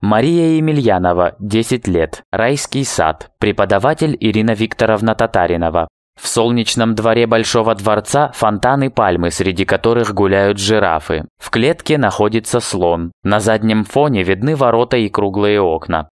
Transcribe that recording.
Мария Емельянова, 10 лет, райский сад, преподаватель Ирина Викторовна Татаринова. В солнечном дворе Большого дворца фонтаны пальмы, среди которых гуляют жирафы. В клетке находится слон. На заднем фоне видны ворота и круглые окна.